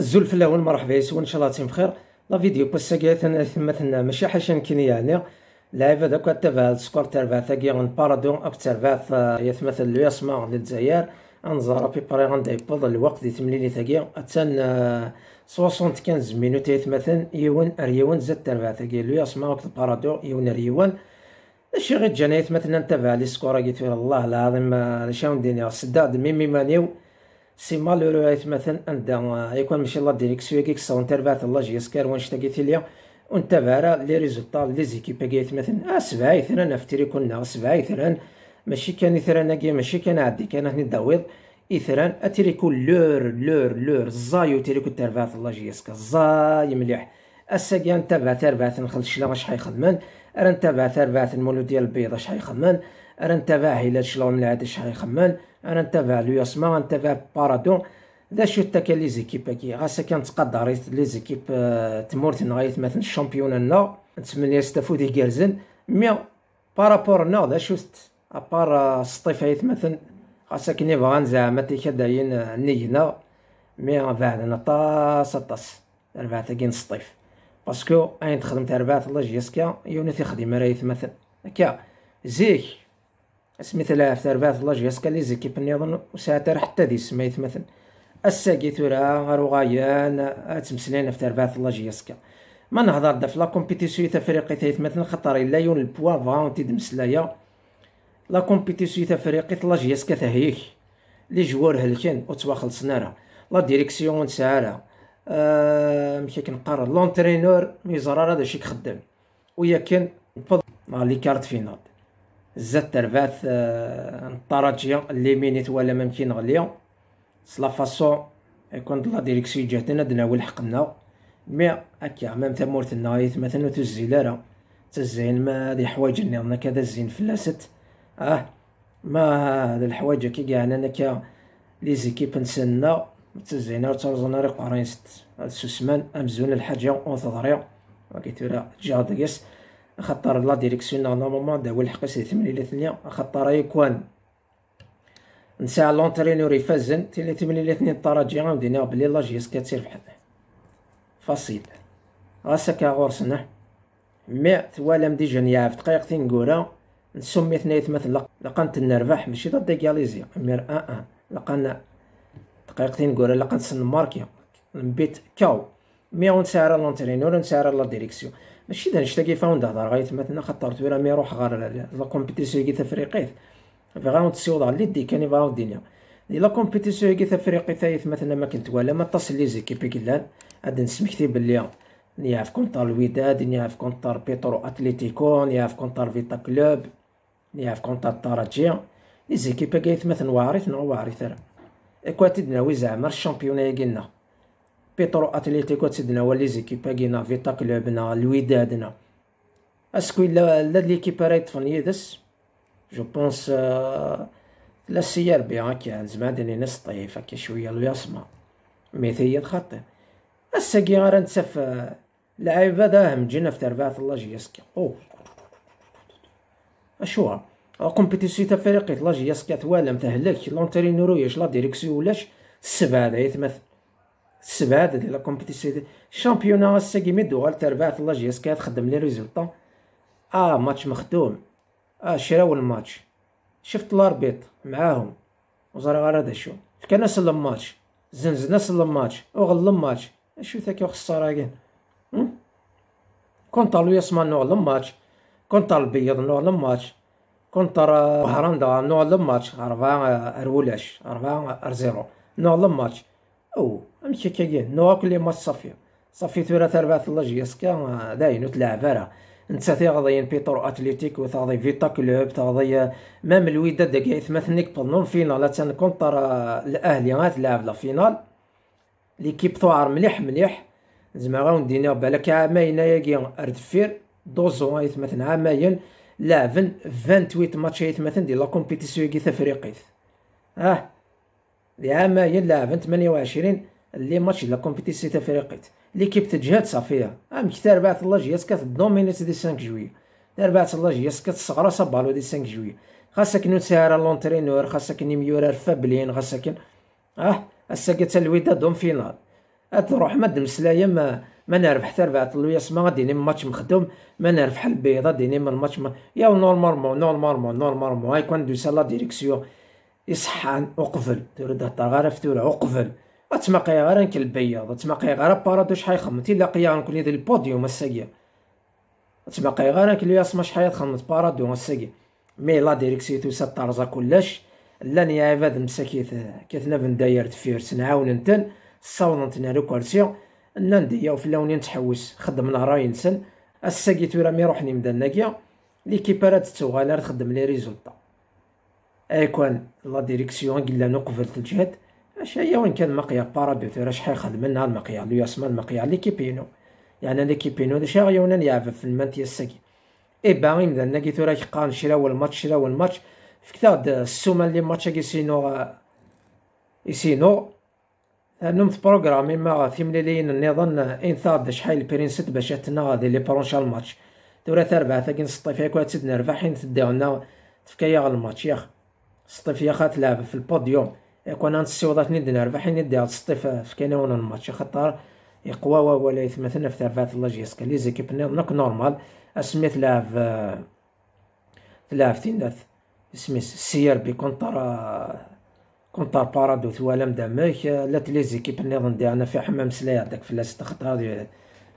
الزول في الاول مرحبا يسون ان شاء الله تيم بخير لا فيديو بس ثنا ثمتنا ماشي حاجه كيني يعني لعيبه دوكا تبع السكور تربع تاكي غن بارادون اك تربع يتمثل الياسما للجزائر انزار بيبري غن بوض الوقت دي تمليلي تاكي اتان 75 آه، مينوت يتمثل يون ريون زاد تربع تاكي الياسما وقت بارادون يون ريون هادشي غير جانا يتمثل نتابع لي سكور الله العظيم آه، شاون دينير آه، سداد ميمي مانيو سي مالورو ايث مثلا اندا يكون ماشي لا ديريكسيون كيك سون تربات الله جي سكار وانش شتا ليا وانت بارا لي ريزولطا لي زيكيب كيت مثلا سبعة يثران افتري كنا سبعة يثران ماشي كان يثران كي ماشي كان عدي كان هني داويض يثران اتريكو لور لور لور زايو تريكو تربات الله جي سكار زاي مليح انت نتابع تربات نخلش لا واش حيخدمن راه نتابع تربات المولود ديال البيض اش حيخدمان غنتابع الى شلون ملعب شحال يخمن غنتابع لو ياسما غنتابع بارادون ذا شو تا لي زيكيب كي غاسا كنتقدر لي زيكيب آه، تمورت نغايت مثلا الشامبيون نو نتمنى يستافو دي غارزن مي بارابور نو ذا شو ابار آه، سطيف هيت مثلا غاسا كني بغان زعما تيكا داين نينا مي بعد انا طاس طاس ربعة كين سطيف باسكو اين تخدم تاع ربعة الله جيسكا يونيتي خدمه راهي مثلا كا زيك اسمي العاف تربعت لاجياس كان لي زيكيب نيضن وساتر حتى دي سميت يتمثل الساقي ثورا غارو غايان تمسلين في تربعت لاجياسكا ما نهضر دا في لا كومبيتيسيون تفريقي مثلا خطر لا يون البوا فاون تيدمسلايا لا تاع تفريقي لاجياسكا تهيك لي جوار هلكن و راه لا ديريكسيون تاعها أه مشي كنقرر لونترينور ميزرار هذا شي خدام ويا كان لي كارت فينال زاد تربات آه، الطراجيه اللي مينيت ولا ممكن غليا سلا فاسو يكون لا ديريكسيون جهتنا دناول حقنا مي هكا مام تمورتنا يتمثلو تزيلارا تزين ما هادي حوايج نيرنا كذا الزين فلاست اه ما هاد الحوايج كي كاع انا كا لي زيكيب نسنا تزينا ترزنا ري قرينست السوسمان امزون الحاجه اون تضريا وكي تورا جاديس خطر لا ديريكسيون نورمالمون دا هو الحق تمليله ثنيا خاطر يكون نساع لونترينور يفازن تيلي تمليله 2 الترجي غندينا بلي لا جيس كتربح فصيل غاسكا سنه مي توالم ديجا في دقيق تنقورا نسمي ثنايا مثلا لقنت نربح ماشي ضد ديكاليزي مير ان ان لقنا دقيق تنقورا لقنت سن ماركيا نبيت كاو مي ونسعر لونترينور ونسعر لا ديريكسيون ماشي دا نشتا كيفاه ندهضر غاية مثلا خاطر راه ميروح غير لا كومبيتيسيون كي تفريقيت فغاون تسيوض على لي كان يبغاو الدنيا لا كومبيتيسيون كي تفريقي ثايث مثلا ما كنت ولا ما اتصل لي زيكيبي كلان عاد نسمحتي بلي ني عارف كونطار الوداد ني عارف كونطار بيترو اتليتيكو ني عارف كونطار فيتا كلوب ني عارف كونطار طراجيا لي زيكيبا كايت مثلا وعارف نو واعريث راه اكواتي دناوي زعما الشامبيون بيترو اتليتيكو تسدنا ولي كينا فيتا كلوبنا الودادنا اسكو لا آه، لا ليكيبا راهي طفن يدس جو بونس لا السي ار بي هاكا زعما ديني نص طيف هاكا شويه الياسما مي ثيا خاطر الساكي غير نتسف آه، لعيبه داهم جينا في تربعة الله جيسكي او اشوا كومبيتيسيون تاع فريقي الله جيسكي توالم تهلك لونترينورو ياش لا ديريكسيون ولاش السبعه هذا يتمثل السبعه ديال لا كومبيتيسيون الشامبيون الساكيمي الدول تربعت لا جي اس كي تخدم لي ريزولطا اه ماتش مخدوم اه شراو الماتش شفت الاربيط معاهم وزرا غير هذا شو فكان سلم ماتش زنزنا سلم ماتش وغلم ماتش شو ثاك خساره كاع كونتر لويس مان الماتش ماتش كونتر البيض نوع ماتش كونتر آه، هرندا نوع ماتش اربعة ارولش آه، اربعة آه، ارزيرو نوع ماتش او امشي كي نواك لي ماتش صافي صافي ثلاثة أربعة الله يسكا داين وتلعب راه انت ين بيترو اتليتيك تغضي فيتا كلوب تغضي مام الوداد داك يثمثنيك بالنون فينال تنكونتر الاهلي غتلعب لا فينال ليكيب توعر مليح مليح زعما غندينا بالك عامين ياكي اردفير دوزو يتمثل عامين لاعبن 28 ماتش يتمثل ديال لا كومبيتيسيون كي تفريقيت اه عامين ثمانية 28 لي ماتش لا كومبيتيسي تفريقيت ليكيب تجهد صافيه ام كثار بعد الله جياس كتدومينيت دي 5 جوي دار بعد الله جياس صغرى صبالو دي 5 جوي خاصك نوتسير لونترينور خاصك نيميورار فابلين خاصك اه هسا الويدا دوم فينال تروح مد دمسلايا ما ما نربح حتى ربعة الوياس ما غادي ني ماتش مخدوم ما نربح بيضا ديني من الماتش ما يا نورمالمون نورمالمون نورمالمون هاي كون دوسا لا ديريكسيون يصحان اقفل ترد هضر غير اقفل تماقي غير البياض تماقي غير بارادو شحال خممتي لا قيا نكون يدير البوديوم الساقية تماقي غير نكلي اسما شحال خممت بارادو الساقية مي لا ديريكسيتو سات طارزا كلش لا ني عباد مساكيت كيتنا بن داير تفيرس نعاون نتن صاون نتنا لو كورسيون ننديا وفلاوني نتحوس خدمنا راي نسن الساقيتو راه مي روحني مدا ناكيا ليكيبارات راه تخدم لي ريزولطا ايكون لا ديريكسيون قلنا نقفل الجهد هي وين كان مقيا راه شحال خدم لنا المقيا لو يسمى المقيا ليكيبينو يعني ليكيبينو دي شي غيونا يعرف في المنت يسكي اي باغي مدنا تو ثورا كيقارن شراو الماتش شراو الماتش فكتاد السومه لي ماتش كي سينو يسينو في بروغرام ما في مليلين النظام ان ثاد شحال برينسيت باش تنا غادي لي برونش الماتش ثربعه تربع ثاكين سطيف ياك تسد نربح حين تديونا تفكيا الماتش ياخ سطيف ياخ تلعب في البوديوم يكون عند السيوضات ندي نربح ندي هاد السطي في كينون الماتش خطر يقوى ولا يتمثلنا في ترفات الله لي زيكيب نك نورمال اسميت لاف تلعب تينات سميس سي بي كونتر كونتر بارادو لام دامك لا تلي زيكيب نيضن انا في حمام سلاي داك في لاست خطر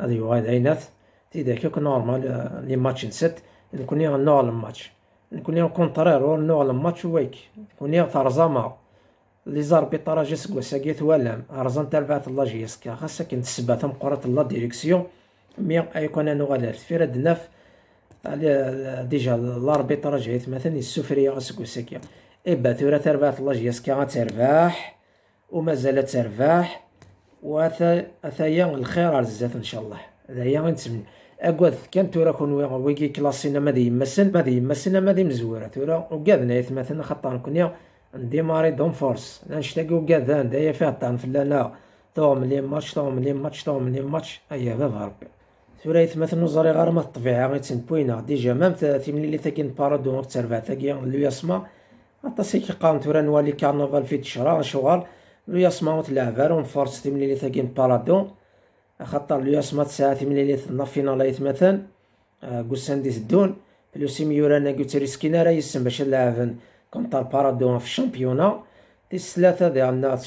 هذه وايد عينات تي داك نورمال لي ماتش نسيت نكون نوع الماتش نكون كونترير نوع الماتش ويك نكون ترزا لي زاربي طراجس كواساكي توالام رزان تربعت الله جيسكا خاصها كنت سباتهم قرات الله ديريكسيون مي ايكون انو رد فيرا دناف ديجا لاربي طراجي مثلا السفريه غاسكوساكي ايبا ثورة تربحت الله جيسكا غترباح ومازال ترباح وثايا الخير عزات ان شاء الله هذايا غنتمنى اكواد كان تورا كون ويكي كلاسينا ما يمسن مسن ما ماذا مزورة تورا وكادنا مثلا خطر كنيا نديماري دون فورس نشتاقو كاع دايا فيها الطعن فلانة طوم لي ماتش طوم لي ماتش طوم لي ماتش ايا أيوة، باب ربي ثورة يتمثل نزري غير ما الطبيعة غير بوينا ديجا مام ملي لي تاكين بارادو تربع تاكيا لو ياسما عطاسي كي قام تورا نوالي كارنفال في تشرا شوال لو يسما فورس ونفورس ملي لي تاكين بارادو خاطر لو ياسما تسعة ملي لي تنا فينالا يتمثل آه، قوسان ديس الدون لو سيميورانا كوتريسكينا راه يسم باش نلعبن كونتر بارادو في الشامبيونا دي الثلاثة ديالنا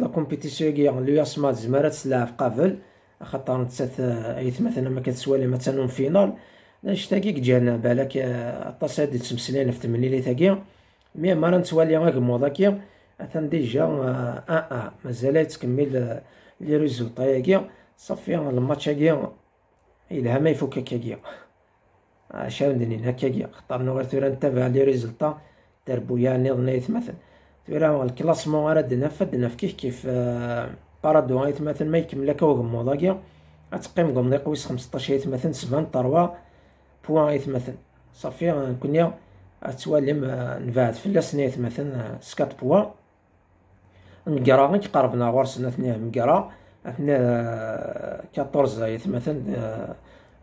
لا كومبيتيسيون كي لو ياسما زمرات تلعب قبل خاطر نتسات آه، ايت مثلا ما كتسوالي مثلا فينال نشتاقي جانا بالك التصاد آه، تمسلين في تمنيلي تاكيا مي ما نتوالي غاك موضاكيا اثن ديجا ان ان مازال تكمل لي ريزولطا ياكيا صافي الماتش ياكيا الها ما يفوك ياكيا عشان ندنين هكاكيا خطرنا غير نتابع لي ريزولطا دربويا نيض نيث مثلا تبيرا الكلاس مو غارد نفد نفكيه كيف قرد آه، وغيث مثلا ما يكمل لك وغم وضاقيا أتقيم قم ضيق ويس خمسطاش هيث مثلا سبان طروا بوا غيث مثلا صافي آه، كنيا أتوالي ما آه، نفاد في اللاس نيث مثلا سكات بوا نقرا غيك قربنا غورس نثنيا مقرا أثنى كاتورز هيث مثلا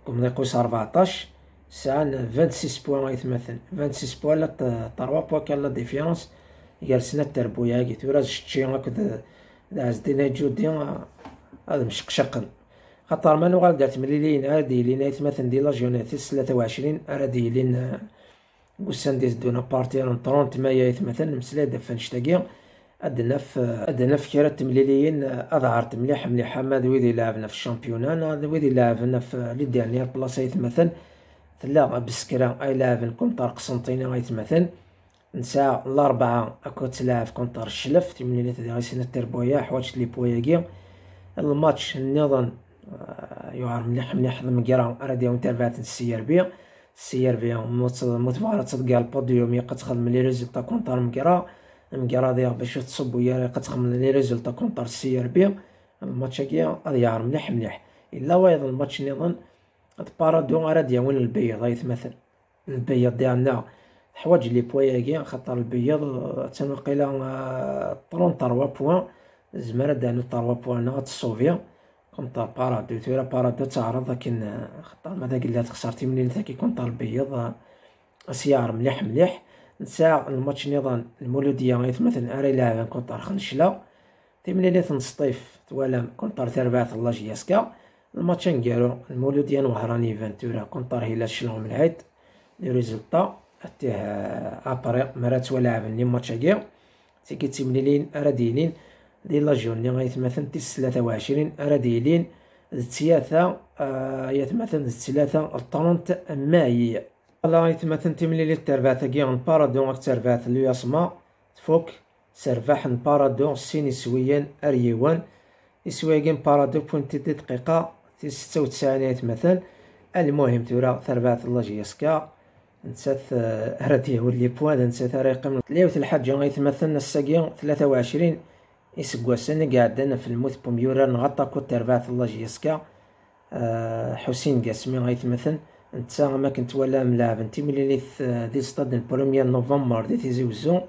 قم ضيق ويس أربعطاش ساعة 26 بوان مثلا 26 بوان لا 3 بوان كان لا ديفيرونس جالسنا التربوية كي تورا شتي هاك داز دينا جودي هذا مشقشق خاطر مانو غالكا تمليلين هادي لينا مثلا دي لا جوناتيس 23 ارادي لينا قسان ديز دونا بارتي ان 30 مايا مثلا مسلا دفنشتاكي أدنا في أدنا في كرة مليليين أظهرت مليح مليح حماد ويدي لعبنا في الشامبيونان ويدي لعبنا في لي ديرنيير بلاصة مثلا لا بسكرة اي لاف كونتر قسنطينة غيتمثل نسا الأربعة أكو تلاف كونتر الشلف تمنينات هادي غي دير بويا حوايج لي بويا كيا الماتش النظام آه، يعرف مليح مليح ضمن كيرا راديو انترفات السير بي السير بي متفارة تلقى البوديوم يقا تخدم لي ريزلتا كونتر مكرا مكرا ديا باش تصب ويا يقا تخدم لي ريزلتا كونتر السير بي الماتش كيا غادي يعرف مليح مليح إلا وايض الماتش نظام هاد بارادو راه ديال البيض يتمثل البيض ديالنا حوايج لي بواياكي خاطر البيض تنقيلا آه، طروا بوان زعما راه دانو طروا بوان هاد الصوفيا كونطر بارادو تيرا بارادو تعرض لكن آه، خاطر ماذا قلت خسرتي منين انت كي طار البيض آه، سيار مليح مليح نساع الماتش نظام المولودية غيتمثل اري لاعب كونطر خنشلة تيمليليت نصطيف توالام كونطر تربعة الله جياسكا الماتش نقالو المولوديان وهراني فانتورا كونطار هلال شلون من العيد لي ريزلطا تيه ابري مرات ولاعب لي آه، ماتش كاع تي كيتمليلين راديلين دي لا جورني غيتمثل تي 23 راديلين الثلاثة يتمثل الثلاثة الطرنت ماهية لا يتمثل تملي لي التربات كيان بارادون التربات لو يسمى تفوك سرفاح بارادون سيني سويان اريوان يسوي كيم بارادو بوينتي دقيقة ستة وتسعينات آية مثلا المهم تورا ثربات الله جيسكا نسات آه، هردي هو لي بوان نسات رقم تلاوت الحاجة غيتمثلنا الساقية ثلاثة وعشرين سنة قاعدنا في الموت بوميورا نغطى كوت تربات الله جيسكا أه حسين قاسمي غيتمثل انت ما كنت ولا ملاعب نتي ملي دي ستاد البروميير نوفمبر دي تيزي وزو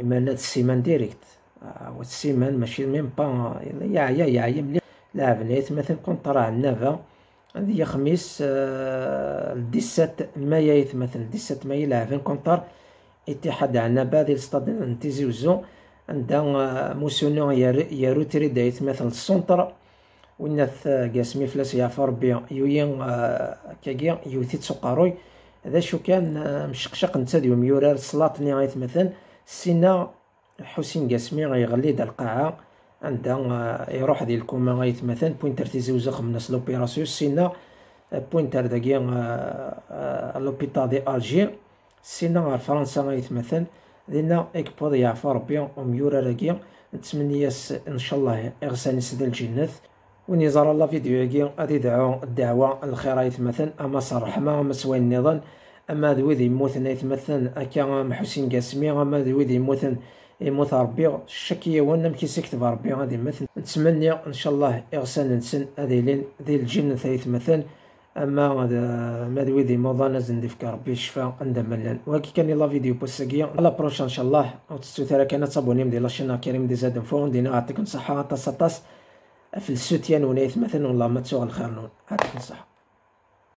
اما لا السيمان ديريكت آه، والسيمان ماشي ميم با يا يا يا يا لاعب مثلا كون طرا النافا هذه خميس آه، الديسات مايايث مثلا الديسات ماي لاعبين كونطر اتحاد عنابة ديال ستاد وزو عندها آه، موسونو روتري دايت مثلا السونتر وناث قاسمي آه، فلاس يا فربي يوين كاكيا يوثي تسقاروي هذا شو كان مشقشق نتا ديوم يورار سلاطني غيث مثلا سينا حسين قاسمي غيغلي دا القاعة عندها آه، يروح ديال الكومان غايت مثلا بوينتر تيزوزق من ناس لوبيراسيو سينا آه، بوينتر داكي آه، لوبيتا دي الجي سينا غير فرنسا غايت مثلا لان اكبر يعفى ربي وميورا راكي نتمنى ان شاء الله اغسان يسد الجنات وني زار الله فيديو هاكي غادي يدعو الدعوة الخير مثلا اما صرحما اما سوى النظام اما ذوي ذي موثن يتمثل اكا حسين قاسمي اما ذوي ذي موثن يموت ربي الشكية وانا مكيسكتب ربي غادي مثل نتمنى ان شاء الله اغسان نسن هذه لين ذي الجن ثلاث مثل اما ما دوي دي موضة نزن ديفك ربي الشفاء عند ملان ولكن كان لا فيديو بوسكية على بروش ان شاء الله وتستوثر كان تابوني مدي لاشينا كريم دي زاد فون دينا عطيكم صحة طاس طاس في السوتيان ونايث مثلا والله ما تسوغ الخير نون عطيكم صحة